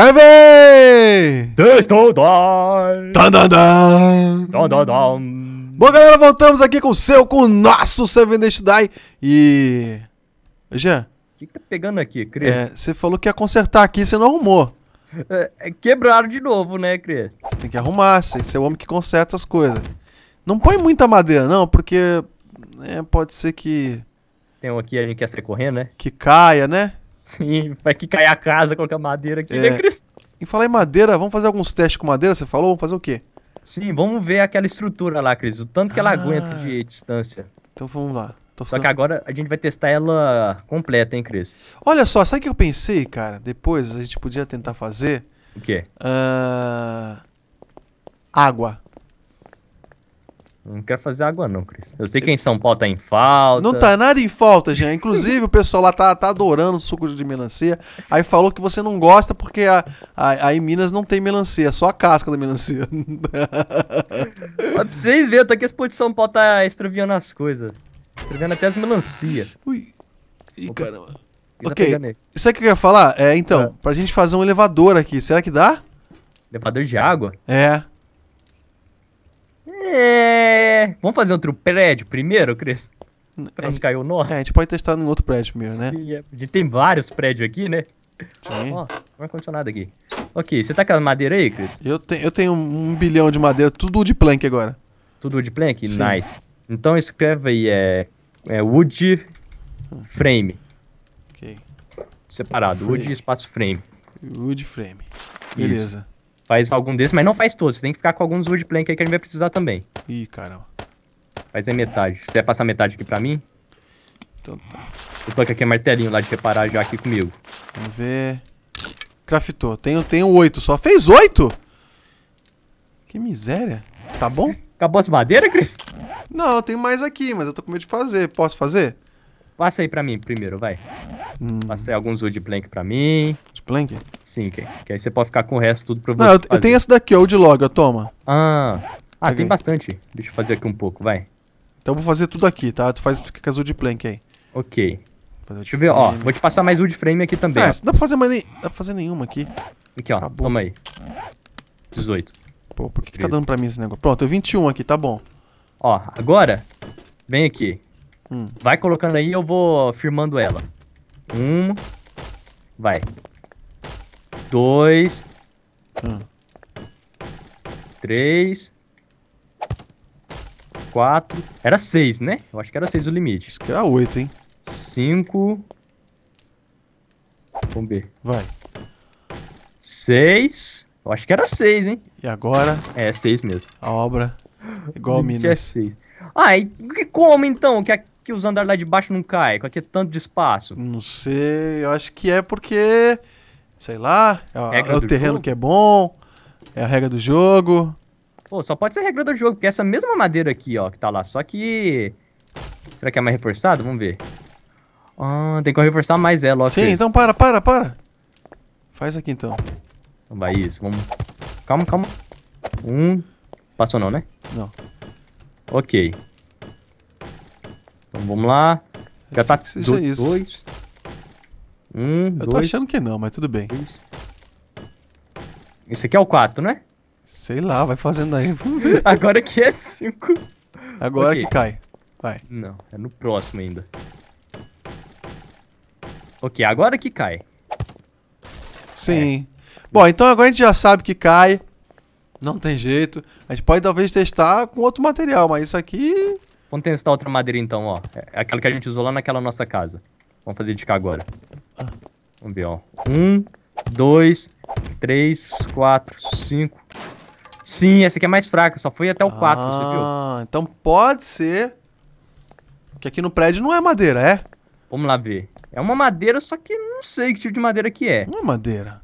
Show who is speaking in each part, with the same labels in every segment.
Speaker 1: Serve! Bom, galera, voltamos aqui com o seu, com o nosso Seven Days to Die. E. Jean. O
Speaker 2: que, que tá pegando aqui, Cris? É,
Speaker 1: você é, falou que ia consertar aqui, você não arrumou. É, é quebraram de novo, né, Cris? Tem que arrumar, você é o homem que conserta as coisas. Não põe muita madeira, não, porque. É, pode ser que. Tem um aqui a gente quer sair correndo, né? Que caia, né? Sim, vai que cair a casa, com a madeira aqui, né, é. né, Cris? E falar em madeira, vamos fazer alguns testes com madeira, você falou? Vamos fazer o quê? Sim, vamos ver aquela
Speaker 2: estrutura lá, Cris, o tanto que ela ah. aguenta de distância. Então vamos lá. Tô só que agora a gente vai
Speaker 1: testar ela completa, hein, Cris? Olha só, sabe o que eu pensei, cara? Depois a gente podia tentar fazer... O quê? Uh... Água. Não quero fazer água, não, Cris.
Speaker 2: Eu sei que em São Paulo tá em falta. Não tá
Speaker 1: nada em falta, Jean. Inclusive, o pessoal lá tá, tá adorando o suco de melancia. Aí falou que você não gosta porque a, a, aí Minas não tem melancia, só a casca da melancia. Mas pra vocês verem, tá aqui esse povo de São Paulo tá extraviando as coisas. Extraviando até as melancias. Ui. Ih, caramba. Tá ok, isso é que eu ia falar? É, então, é. pra gente fazer um elevador aqui, será que dá?
Speaker 2: Elevador de água? É. É... Vamos fazer outro prédio primeiro, Cris? Pra não é, cair o nosso? É, a gente pode
Speaker 1: testar num outro prédio primeiro, né? Sim, é.
Speaker 2: a gente tem vários prédios aqui, né? Sim. Ó, um ar-condicionado aqui. Ok, você tá com aquela madeira aí, Cris?
Speaker 1: Eu, te, eu tenho um bilhão de madeira, tudo de plank
Speaker 2: agora. Tudo wood plank? Sim. Nice. Então escreve aí, é, é wood frame. Ok. Separado, frame. wood espaço frame.
Speaker 1: Wood frame. Beleza. Isso.
Speaker 2: Faz algum desses, mas não faz todos. Você tem que ficar com alguns woodplank aí que a gente vai precisar também. Ih, caramba. Faz aí é metade. Você vai passar metade aqui pra mim? Então tá. Eu tô aqui é martelinho lá de reparar já aqui comigo.
Speaker 1: Vamos ver. Craftou. Tenho, tenho oito só. Fez oito? Que miséria. Tá bom? Acabou as madeiras, Cris? Não, tem mais aqui, mas eu tô com medo de fazer. Posso fazer?
Speaker 2: Passa aí pra mim primeiro, vai. Hum. Passa aí alguns wood plank pra mim. Plank? Sim, que, que aí você pode ficar com o resto tudo pra você. Não, eu, tenho essa
Speaker 1: daqui, ó, é o de loga, toma. Ah, ah tem bastante.
Speaker 2: Deixa eu fazer aqui um pouco, vai.
Speaker 1: Então eu vou fazer tudo aqui, tá? Tu faz tu fica azul de plank aí.
Speaker 2: Ok. Deixa eu ver, ó. Vou te passar mais wood frame aqui também. É, dá
Speaker 1: pra fazer mais nem... dá pra fazer nenhuma aqui.
Speaker 2: Aqui, ó. Acabou. Toma aí. 18. Pô, por que, que tá dando pra
Speaker 1: mim esse negócio? Pronto, é eu 21 aqui, tá bom.
Speaker 2: Ó, agora, vem aqui. Hum. Vai colocando aí e eu vou firmando ela. Um. Vai dois, hum. três, quatro. Era seis, né? Eu acho que era seis o limite. Isso que era oito, hein? Cinco. Vamos ver. Vai. Seis. Eu acho que era seis, hein? E agora? É, seis mesmo. A obra. Igual a mina. é seis. Ah, e como então que, a, que os andares lá de baixo não caem?
Speaker 1: Com aquele é tanto de espaço? Não sei, eu acho que é porque sei lá, é, é o terreno jogo? que é bom, é a regra do jogo. Pô, só pode ser a regra do jogo,
Speaker 2: porque é essa mesma madeira aqui, ó, que tá lá, só que... Será que é mais reforçado? Vamos ver. Ah, tem que reforçar mais, é, Lockers. Sim, então
Speaker 1: para, para, para. Faz aqui então.
Speaker 2: Vai isso, vamos... Calma, calma. Um... Passou não, né? Não. Ok. Então vamos lá. Já tá
Speaker 1: do, dois. Um, Eu dois, tô achando que não, mas tudo bem. Isso Esse aqui é o 4, né? Sei lá, vai fazendo aí. Agora que é 5. Agora okay. que cai.
Speaker 2: Vai. Não, é no próximo ainda. Ok, agora que cai.
Speaker 1: Sim. É. Bom, então agora a gente já sabe que cai. Não tem jeito. A gente pode talvez testar com outro material, mas isso aqui...
Speaker 2: Vamos testar outra madeira então, ó. É aquela que a gente usou lá naquela nossa casa. Vamos fazer de cá agora. Vamos ver, ó. Um, dois, três, quatro, cinco. Sim, essa aqui é mais fraca, só foi até o ah,
Speaker 1: você viu? Ah, então pode ser. Porque aqui no prédio não é madeira, é? Vamos lá ver. É uma madeira, só que não sei que tipo de madeira que é. Não é madeira.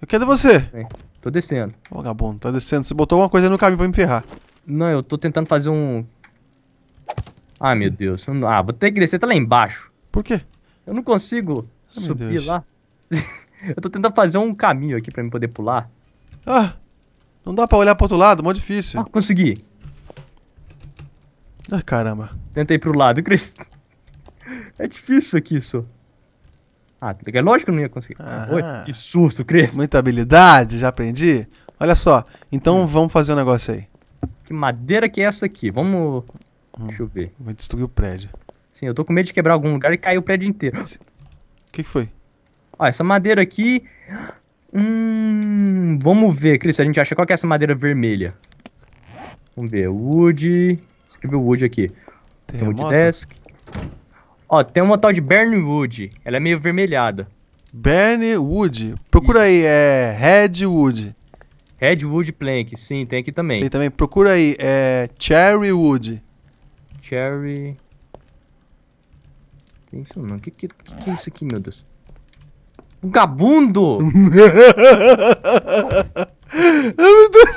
Speaker 1: Eu quero você. É, tô descendo. Vagabundo, tá descendo. Você botou alguma coisa no caminho pra me ferrar.
Speaker 2: Não, eu tô tentando fazer um... Ah, meu Deus. Ah, vou ter que descer até tá lá embaixo. Por quê? Eu não consigo Ai, Subir lá. eu tô tentando fazer um caminho aqui pra me poder pular. Ah! Não dá pra olhar pro outro lado, mó difícil. Ah, consegui. Ah, caramba. Tentei pro lado, Cris.
Speaker 1: É difícil aqui isso. Ah, tá é lógico que eu não ia conseguir. Ah, Oi, ah. que susto, Cris. Muita habilidade, já aprendi. Olha só, então hum. vamos fazer um negócio aí.
Speaker 2: Que madeira que é essa aqui? Vamos... Hum, Deixa eu ver. Vai destruir o prédio. Sim, eu tô com medo de quebrar algum lugar e cair o prédio inteiro. O que, que foi? Ó, essa madeira aqui... Hum... Vamos ver, Cris, a gente acha qual que é essa madeira vermelha. Vamos ver, wood... Escreveu wood aqui. Tem wood desk. Ó, tem uma tal de Bernwood. Ela é meio vermelhada. Bernwood. Procura Isso.
Speaker 1: aí, é Redwood. Redwood Plank, sim,
Speaker 2: tem aqui também. Tem
Speaker 1: também. Procura aí, é Cherrywood. Cherry...
Speaker 2: Que isso, mano? Que que, que que é isso aqui, meu Deus? Vagabundo! Meu Deus!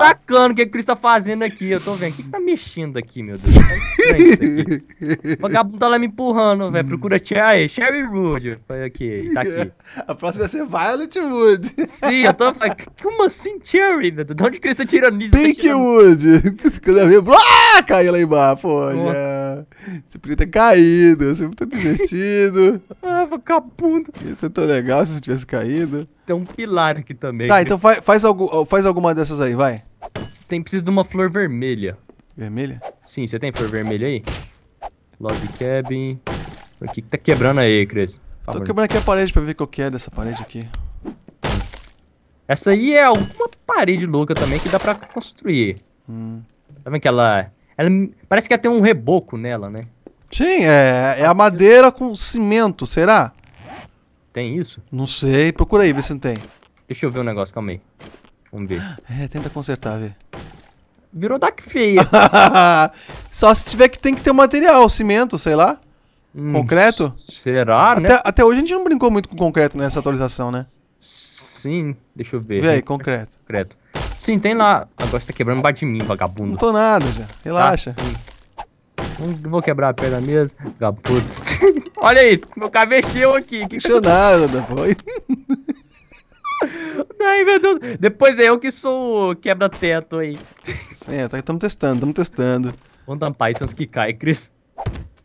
Speaker 2: sacando o que, que o Cris tá fazendo aqui. Eu tô vendo. O que, que tá mexendo aqui, meu Deus? Tá estranho isso aqui. O vagabundo tá lá me empurrando, velho. Hum. Procura Cherry, Cherry Wood. Falei, aqui, tá aqui. A próxima vai ser Violet Wood. Sim, eu tô falando. Como assim, Cherry, meu Deus? De onde o Cris tá tirando isso? Tá Pink tá tirando...
Speaker 1: Wood. Quando eu vi, blá, caiu lá embaixo. Pô, já. Você podia ter caído. Você é muito divertido. ah,
Speaker 2: vagabundo.
Speaker 1: Isso é tão legal se você tivesse caído. Tem um pilar aqui também. Tá, então faz, faz, algo, faz alguma dessas aí, vai.
Speaker 2: Você tem precisa de uma flor vermelha. Vermelha? Sim, você tem flor vermelha aí? Log cabin. O que, que tá quebrando aí, Cres? Tô favor. quebrando aqui
Speaker 1: a parede pra ver o que eu é quero dessa parede aqui.
Speaker 2: Essa aí é alguma parede louca também que dá pra construir. Hum. Tá vendo que ela, ela... Parece que tem um reboco nela, né?
Speaker 1: Sim, é, é a madeira com cimento, será? Tem isso? Não sei, procura aí, vê se não tem. Deixa eu ver um negócio, calma aí. Vamos ver. É, tenta consertar, vê. Virou dac feia. Só se tiver que tem que ter um material, cimento, sei lá. Hum, concreto.
Speaker 2: Será, né? até, né?
Speaker 1: Até hoje a gente não brincou muito com concreto nessa atualização, né? Sim,
Speaker 2: deixa eu ver. Vê aí, concreto. Concreto. Sim, tem lá. Agora você tá quebrando embaixo de mim, vagabundo. Não tô nada, já. Relaxa. Tá, Não vou quebrar a perna mesmo, vagabundo. Olha aí, meu cabelo aqui. Que nada,
Speaker 1: foi.
Speaker 2: Ai, meu Deus. Depois é eu que sou quebra-teto aí.
Speaker 1: É, estamos tá, testando, estamos testando.
Speaker 2: Vamos tampar isso antes que cai, Cris.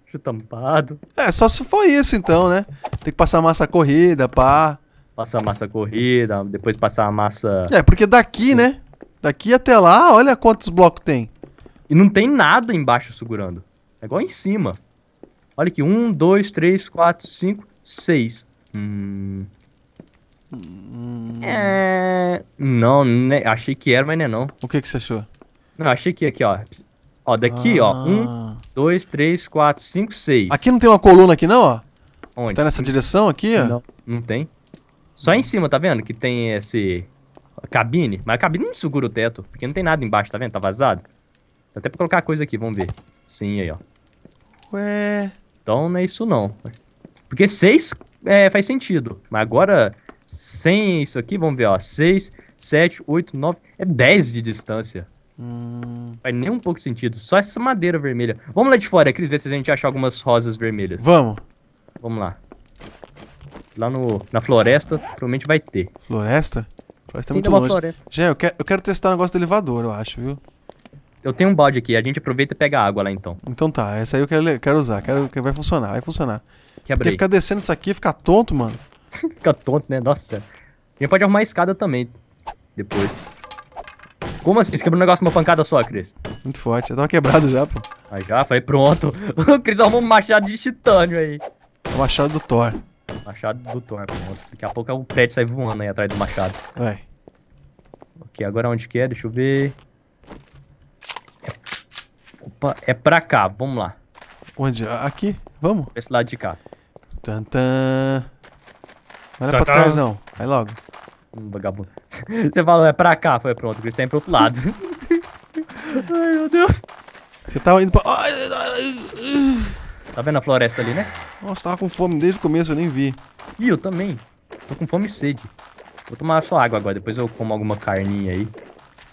Speaker 1: Deixa tampado. É, só se for isso então, né? Tem que passar massa corrida, pá.
Speaker 2: Passar massa corrida, depois passar a massa... É,
Speaker 1: porque daqui, né? Daqui até lá, olha quantos
Speaker 2: blocos tem. E não tem nada embaixo segurando. É igual em cima. Olha aqui, um, dois, três, quatro, cinco, seis. Hum... É. Não, né, achei que era, mas não é não. O que, que você achou? Não, achei que aqui, ó. Ó, daqui, ah. ó. Um, dois, três, quatro, cinco, seis. Aqui não
Speaker 1: tem uma coluna aqui, não, ó? Onde? Tá nessa direção aqui, ó? Não,
Speaker 2: não tem. Só em cima, tá vendo? Que tem esse. Cabine. Mas a cabine não segura o teto. Porque não tem nada embaixo, tá vendo? Tá vazado. Dá até pra colocar coisa aqui, vamos ver. Sim, aí, ó. Ué. Então não é isso, não. Porque seis é, faz sentido. Mas agora sem isso aqui, vamos ver, ó. 6, 7, 8, 9. É 10 de distância. Hum. Faz nem um pouco sentido. Só essa madeira vermelha. Vamos lá de fora, Cris, ver se a gente achar algumas rosas vermelhas. Vamos. Vamos lá. Lá no, na floresta, provavelmente vai ter. Floresta? Floresta é Sim, é muito longe. Floresta.
Speaker 1: Já, eu quero, eu quero testar o um negócio do elevador, eu acho, viu?
Speaker 2: Eu tenho um balde aqui, a gente aproveita e pega água lá então.
Speaker 1: Então tá, essa aí eu quero, quero usar, quero, vai funcionar, vai funcionar. Quebrei. Porque ficar descendo isso aqui ficar tonto, mano. Fica tonto, né? Nossa. A
Speaker 2: gente pode arrumar a escada também. Depois. Como assim? Você quebrou um negócio com uma pancada só,
Speaker 1: Cris? Muito forte. Eu tava quebrado já, pô. Ah, já? Falei, pronto. o
Speaker 2: Cris arrumou um machado de titânio aí.
Speaker 1: O machado do Thor.
Speaker 2: Machado do Thor, pronto. Daqui a pouco é o prédio sai voando aí atrás do machado. Vai. Ok, agora onde que é? Deixa eu ver. Opa, é pra cá. Vamos lá.
Speaker 1: Onde? Aqui?
Speaker 2: Vamos? esse lado de cá.
Speaker 1: Tantã. Não olha tá, pra tá. trás, não.
Speaker 2: Vai logo. Hum, vagabundo. Você falou, é pra cá. Foi pronto, o Chris tá indo pro outro lado.
Speaker 1: Ai, meu Deus. Você tava tá indo pra...
Speaker 2: Tá vendo a floresta ali, né?
Speaker 1: Nossa, tava com fome desde o começo, eu nem vi. Ih, eu também. Tô com fome e sede. Vou tomar só água agora, depois eu como alguma carninha aí.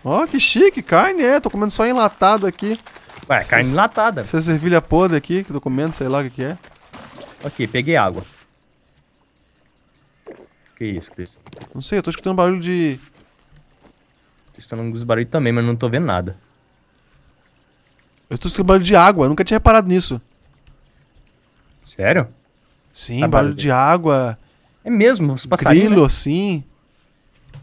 Speaker 1: Ó, oh, que chique, carne, é. Tô comendo só enlatado aqui. Ué, carne enlatada. Essa servilha podre aqui que tô comendo, sei lá o que, que é.
Speaker 2: Ok, peguei água que isso, Cris?
Speaker 1: Não sei, eu tô escutando barulho de... Tô escutando uns barulhos também, mas não tô vendo nada. Eu tô escutando barulho de água, eu nunca tinha reparado nisso. Sério? Sim, tá barulho, de água. É mesmo, os passarinhos. Né? Grilo, né? assim.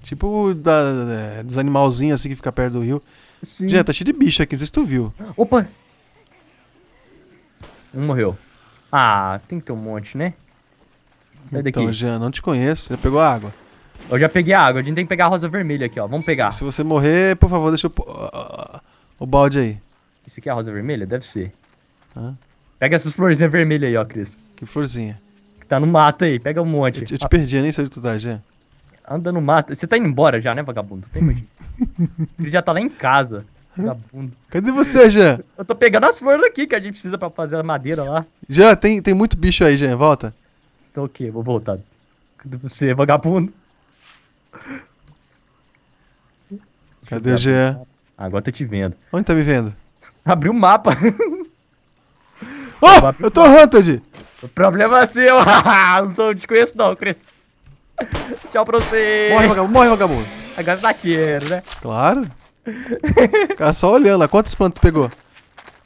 Speaker 1: Tipo da, da, dos animalzinhos assim que fica perto do rio. Sim. Gente, tá cheio de bicho aqui, não sei se tu viu. Opa! Um morreu.
Speaker 2: Ah, tem que ter um monte, né? Sai daqui. Então, Jean,
Speaker 1: não te conheço. Já pegou a água?
Speaker 2: Eu já peguei a água. A gente tem que pegar a rosa vermelha aqui, ó. Vamos pegar. Se você morrer, por favor, deixa o, ah, ah, o balde aí. Isso aqui é a rosa vermelha? Deve ser. Hã? Pega essas florzinhas vermelhas aí, ó, Cris. Que florzinha? Que tá no mato aí. Pega um monte. Eu, eu te ah. perdi, eu nem sei onde tu tá, Jean. Anda no mato. Você tá indo embora já, né, vagabundo? Tem Ele já tá lá em casa.
Speaker 1: Vagabundo. Cadê você, Jean?
Speaker 2: eu tô pegando as flores aqui que a gente precisa pra fazer a madeira lá.
Speaker 1: Jean, tem, tem muito bicho aí, Jean. Volta. Então o que? Vou voltar. Você é vagabundo. Cadê o GE? Agora tô te vendo. Onde tá me vendo? Abriu o mapa. Oh, eu tô Hunted! O problema é seu!
Speaker 2: não tô, te conheço não, cresce. Tchau pra
Speaker 1: você! Morre, vagabundo! Morre, vagabundo!
Speaker 2: Agora você dá tiro, né?
Speaker 1: Claro! Cara, só olhando lá, quantas plantas pegou?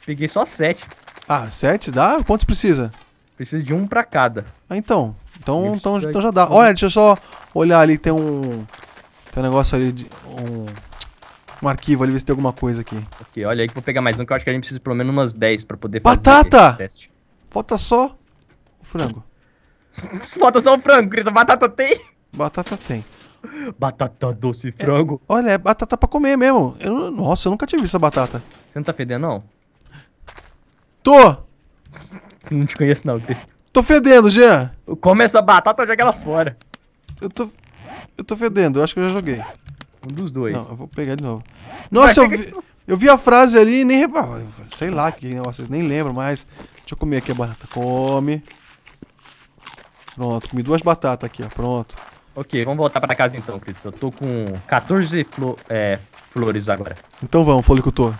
Speaker 1: Peguei só sete. Ah, sete? Dá? Quantos precisa? Precisa de um pra cada. Ah, então. Então, então, é então já dá. Olha, deixa eu só olhar ali, tem um. Tem um negócio ali de. Um, um arquivo ali, ver se tem alguma coisa aqui.
Speaker 2: Ok, olha aí que vou pegar mais um, que eu acho que a gente precisa pelo menos umas 10 pra poder fazer o teste.
Speaker 1: Falta só o frango. Falta só o frango, Grita. Batata tem? Batata tem. Batata doce e frango. É, olha, é batata pra comer mesmo. Eu, nossa, eu nunca tinha visto essa batata.
Speaker 2: Você não tá fedendo, não?
Speaker 1: Tô! Não te conheço não, Cris. Tô fedendo, Jean. Come essa batata, joga ela fora. Eu tô... Eu tô fedendo, eu acho que eu já joguei. Um dos dois. Não, eu vou pegar de novo. Nossa, eu vi, eu vi a frase ali e nem ah, Sei lá, que vocês nem lembram mais. Deixa eu comer aqui a batata. Come. Pronto, comi duas batatas aqui, ó. Pronto.
Speaker 2: Ok, vamos voltar pra casa então, Cris. Eu tô com 14 flo é, flores agora.
Speaker 1: Então vamos, folicultor.